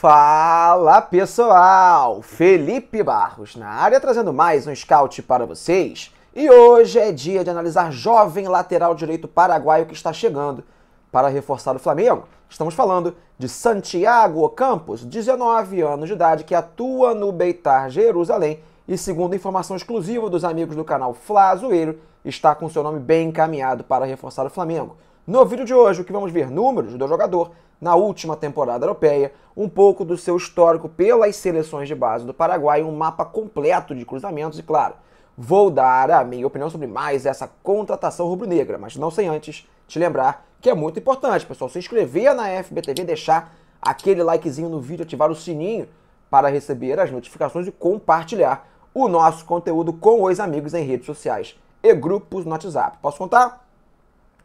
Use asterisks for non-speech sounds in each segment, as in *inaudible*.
Fala pessoal, Felipe Barros na área trazendo mais um scout para vocês. E hoje é dia de analisar jovem lateral direito paraguaio que está chegando para reforçar o Flamengo. Estamos falando de Santiago Campos, 19 anos de idade, que atua no Beitar Jerusalém e segundo informação exclusiva dos amigos do canal Flazoeiro, está com seu nome bem encaminhado para reforçar o Flamengo. No vídeo de hoje, o que vamos ver números do jogador na última temporada europeia, um pouco do seu histórico pelas seleções de base do Paraguai, um mapa completo de cruzamentos e, claro, vou dar a minha opinião sobre mais essa contratação rubro-negra, mas não sem antes te lembrar que é muito importante, pessoal, se inscrever na FBTV, deixar aquele likezinho no vídeo, ativar o sininho para receber as notificações e compartilhar o nosso conteúdo com os amigos em redes sociais e grupos no WhatsApp. Posso contar?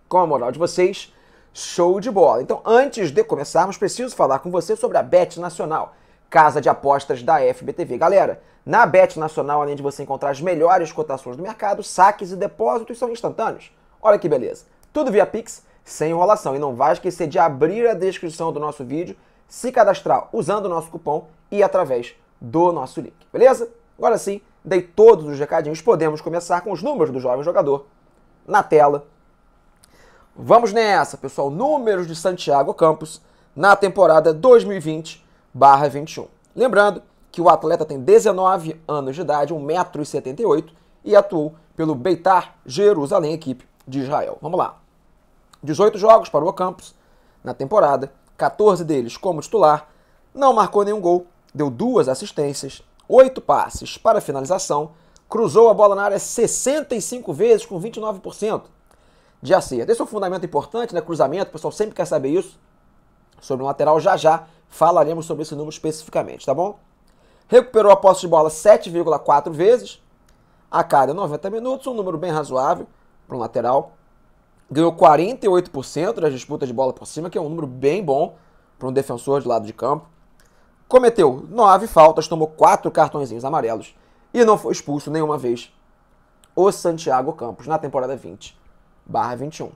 com a moral de vocês, show de bola. Então, antes de começarmos, preciso falar com você sobre a Bet Nacional, casa de apostas da FBTV. Galera, na Bet Nacional, além de você encontrar as melhores cotações do mercado, saques e depósitos são instantâneos. Olha que beleza. Tudo via Pix, sem enrolação. E não vai esquecer de abrir a descrição do nosso vídeo, se cadastrar usando o nosso cupom e através do nosso link. Beleza? Agora sim, dei todos os recadinhos. Podemos começar com os números do jovem jogador na tela Vamos nessa, pessoal. Números de Santiago Campos na temporada 2020/21. Lembrando que o atleta tem 19 anos de idade, 1,78m e atuou pelo Beitar Jerusalém, equipe de Israel. Vamos lá. 18 jogos para o Campos na temporada, 14 deles como titular, não marcou nenhum gol, deu duas assistências, oito passes para finalização, cruzou a bola na área 65 vezes com 29% de acerto. Esse é um fundamento importante, né? Cruzamento, o pessoal sempre quer saber isso. Sobre o lateral, já já falaremos sobre esse número especificamente, tá bom? Recuperou a posse de bola 7,4 vezes a cada 90 minutos, um número bem razoável para um lateral. Ganhou 48% das disputas de bola por cima, que é um número bem bom para um defensor de lado de campo. Cometeu 9 faltas, tomou 4 cartõezinhos amarelos e não foi expulso nenhuma vez o Santiago Campos na temporada 20 barra 21.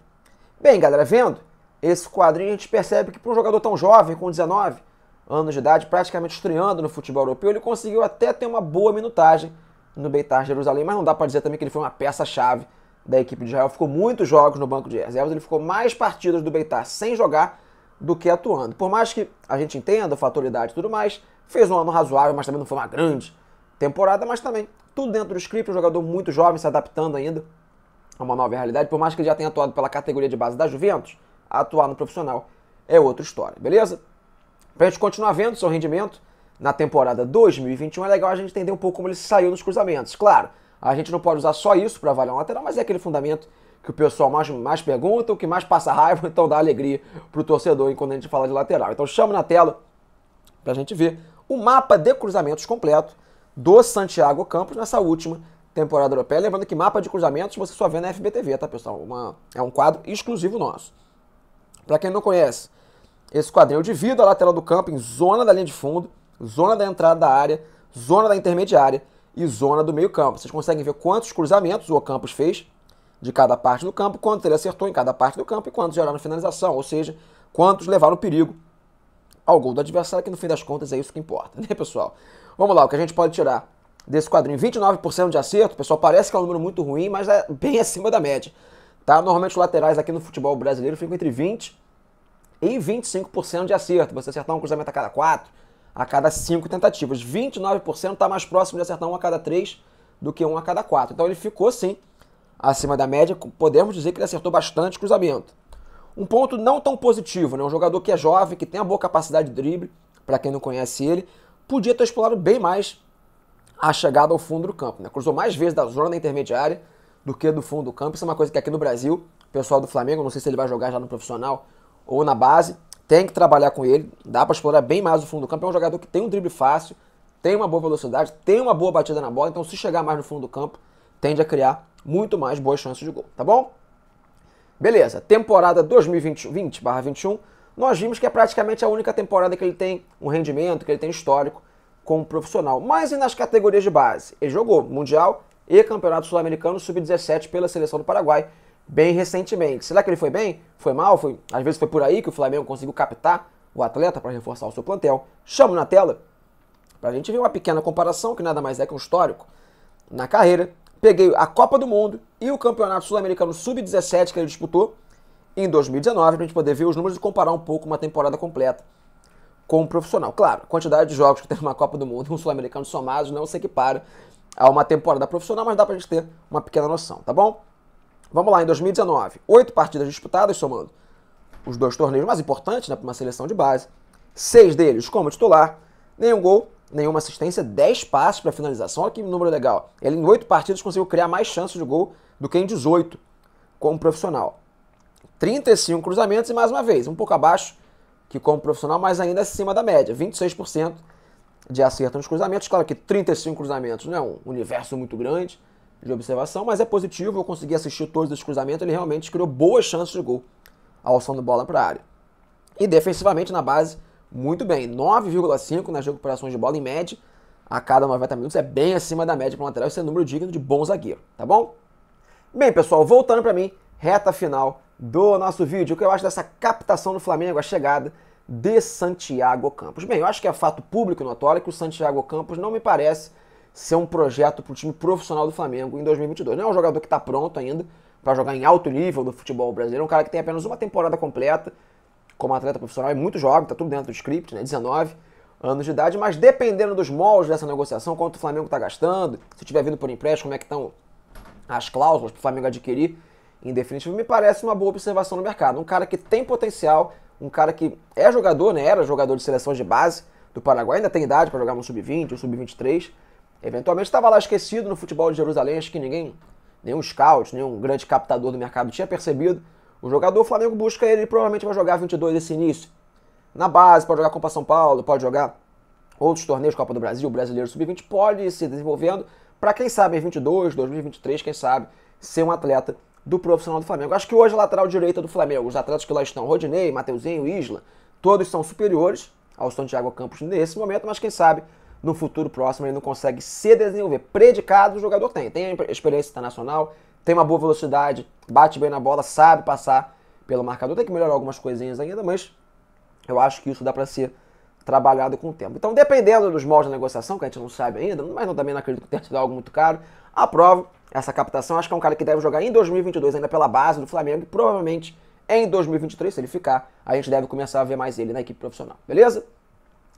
Bem, galera, vendo esse quadrinho, a gente percebe que para um jogador tão jovem, com 19 anos de idade, praticamente estreando no futebol europeu, ele conseguiu até ter uma boa minutagem no Beitar Jerusalém, mas não dá para dizer também que ele foi uma peça-chave da equipe de Israel. Ficou muitos jogos no banco de reservas, ele ficou mais partidas do Beitar sem jogar do que atuando. Por mais que a gente entenda a fatoridade e tudo mais, fez um ano razoável, mas também não foi uma grande temporada, mas também tudo dentro do script, um jogador muito jovem, se adaptando ainda a é uma nova realidade, por mais que ele já tenha atuado pela categoria de base da Juventus, atuar no profissional é outra história, beleza? Para a gente continuar vendo seu rendimento na temporada 2021, é legal a gente entender um pouco como ele saiu nos cruzamentos. Claro, a gente não pode usar só isso para avaliar um lateral, mas é aquele fundamento que o pessoal mais, mais pergunta, o que mais passa raiva, *laughs* então dá alegria para o torcedor quando a gente fala de lateral. Então chama na tela para a gente ver o mapa de cruzamentos completo do Santiago Campos nessa última temporada europeia. Lembrando que mapa de cruzamentos você só vê na FBTV, tá, pessoal? Uma, é um quadro exclusivo nosso. Para quem não conhece, esse quadrinho eu é divido a lateral do campo em zona da linha de fundo, zona da entrada da área, zona da intermediária e zona do meio campo. Vocês conseguem ver quantos cruzamentos o Ocampos fez de cada parte do campo, quantos ele acertou em cada parte do campo e quantos geraram finalização, ou seja, quantos levaram perigo ao gol do adversário, que no fim das contas é isso que importa, *laughs* né, pessoal? Vamos lá, o que a gente pode tirar desse quadrinho. 29% de acerto, pessoal, parece que é um número muito ruim, mas é bem *laughs* acima da média. Tá? Normalmente os laterais aqui no futebol brasileiro ficam entre 20% e 25% de acerto. Você acertar um cruzamento a cada 4, a cada 5 tentativas. 29% está mais próximo de acertar um a cada 3 do que um a cada 4. Então ele ficou, sim, acima da média. Podemos dizer que ele acertou bastante cruzamento. Um ponto não tão positivo, né? Um jogador que é jovem, que tem a boa capacidade de drible, para quem não conhece ele, podia ter explorado bem mais a chegada ao fundo do campo. Né? Cruzou mais vezes da zona intermediária do que do fundo do campo. Isso é uma coisa que aqui no Brasil, o pessoal do Flamengo, não sei se ele vai jogar já no profissional ou na base, tem que trabalhar com ele. Dá para explorar bem mais o fundo do campo. É um jogador que tem um drible fácil, tem uma boa velocidade, tem uma boa batida na bola. Então, se chegar mais no fundo do campo, tende a criar muito mais boas chances de gol, tá bom? Beleza, temporada 2020-21, nós vimos que é praticamente a única temporada que ele tem um rendimento, que ele tem histórico como profissional, mas e nas categorias de base. Ele jogou Mundial e Campeonato Sul-Americano Sub-17 pela seleção do Paraguai bem recentemente. Será que ele foi bem? Foi mal? Foi... Às vezes foi por aí que o Flamengo conseguiu captar o atleta para reforçar o seu plantel. Chamo na tela para a gente ver uma pequena comparação, que nada mais é que um histórico. Na carreira, peguei a Copa do Mundo e o Campeonato Sul-Americano Sub-17 que ele disputou em 2019, para a gente poder ver os números e comparar um pouco uma temporada completa como profissional. Claro, a quantidade de jogos que tem uma Copa do Mundo, um sul-americano somados, não se equipara a uma temporada profissional, mas dá pra gente ter uma pequena noção, tá bom? Vamos lá, em 2019, oito partidas disputadas, somando os dois torneios mais importantes né, para uma seleção de base, seis deles como titular, nenhum gol, nenhuma assistência, dez passes para finalização. Olha que número legal. Ele em oito partidas conseguiu criar mais chances de gol do que em 18 como profissional. 35 cruzamentos e mais uma vez, um pouco abaixo que como profissional, mas ainda acima da média, 26% de acerto nos cruzamentos. Claro que 35 cruzamentos não é um universo muito grande de observação, mas é positivo. Eu consegui assistir todos os cruzamentos, ele realmente criou boas chances de gol ao som bola para a área. E defensivamente na base, muito bem, 9,5 nas recuperações de bola em média a cada 90 minutos, é bem acima da média para um lateral, isso é um número digno de bom zagueiro, tá bom? Bem, pessoal, voltando para mim, reta final do nosso vídeo, o que eu acho dessa captação do Flamengo, a chegada de Santiago Campos. Bem, eu acho que é fato público e notório é é que o Santiago Campos não me parece ser um projeto para o time profissional do Flamengo em 2022. Não é um jogador que está pronto ainda para jogar em alto nível do futebol brasileiro, é um cara que tem apenas uma temporada completa como atleta profissional, é muito jovem, está tudo dentro do script, né? 19 anos de idade, mas dependendo dos moldes dessa negociação, quanto o Flamengo está gastando, se tiver vindo por empréstimo, como é que estão as cláusulas para o Flamengo adquirir, em definitivo, me parece uma boa observação no mercado. Um cara que tem potencial, um cara que é jogador, né? Era jogador de seleção de base do Paraguai, ainda tem idade para jogar no sub-20, um sub-23. Eventualmente estava lá esquecido no futebol de Jerusalém, acho que ninguém, nenhum scout, nenhum grande captador do mercado tinha percebido. O jogador, o Flamengo busca ele, ele provavelmente vai jogar 22 esse início. Na base, pode jogar Copa São Paulo, pode jogar outros torneios, Copa do Brasil, Brasileiro Sub-20, pode ir se desenvolvendo para quem sabe em 22, 2023, quem sabe ser um atleta do profissional do Flamengo. Acho que hoje a lateral direita do Flamengo, os atletas que lá estão, Rodinei, Mateuzinho, Isla, todos são superiores ao Santiago Campos nesse momento, mas quem sabe no futuro próximo ele não consegue se desenvolver. Predicado o jogador tem. Tem experiência internacional, tem uma boa velocidade, bate bem na bola, sabe passar pelo marcador. Tem que melhorar algumas coisinhas ainda, mas eu acho que isso dá para ser trabalhado com o tempo. Então, dependendo dos moldes de negociação, que a gente não sabe ainda, mas eu também não acredito que tenha sido algo muito caro, aprovo essa captação. Acho que é um cara que deve jogar em 2022 ainda pela base do Flamengo e provavelmente em 2023, se ele ficar, a gente deve começar a ver mais ele na equipe profissional. Beleza?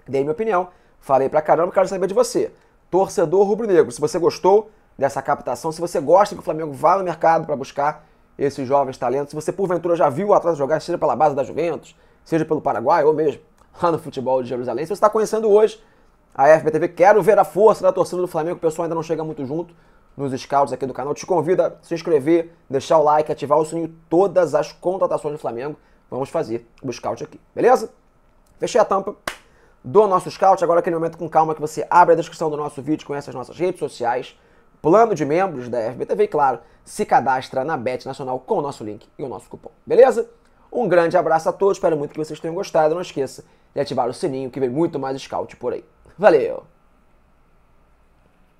Dei minha opinião, falei pra caramba, quero saber de você. Torcedor rubro-negro, se você gostou dessa captação, se você gosta que o Flamengo vá no mercado para buscar esses jovens talentos, se você porventura já viu o atleta jogar, seja pela base da Juventus, seja pelo Paraguai ou mesmo lá no futebol de Jerusalém, se você está conhecendo hoje a FBTV, quero ver a força da torcida do Flamengo, o pessoal ainda não chega muito junto, nos scouts aqui do canal. Te convido a se inscrever, deixar o like, ativar o sininho, todas as contratações do Flamengo. Vamos fazer o scout aqui, beleza? Fechei a tampa do nosso scout. Agora aquele momento com calma que você abre a descrição do nosso vídeo, conhece as nossas redes sociais, plano de membros da FBTV e, claro, se cadastra na Bet Nacional com o nosso link e o nosso cupom, beleza? Um grande abraço a todos, espero muito que vocês tenham gostado. Não esqueça de ativar o sininho que vem muito mais scout por aí. Valeu!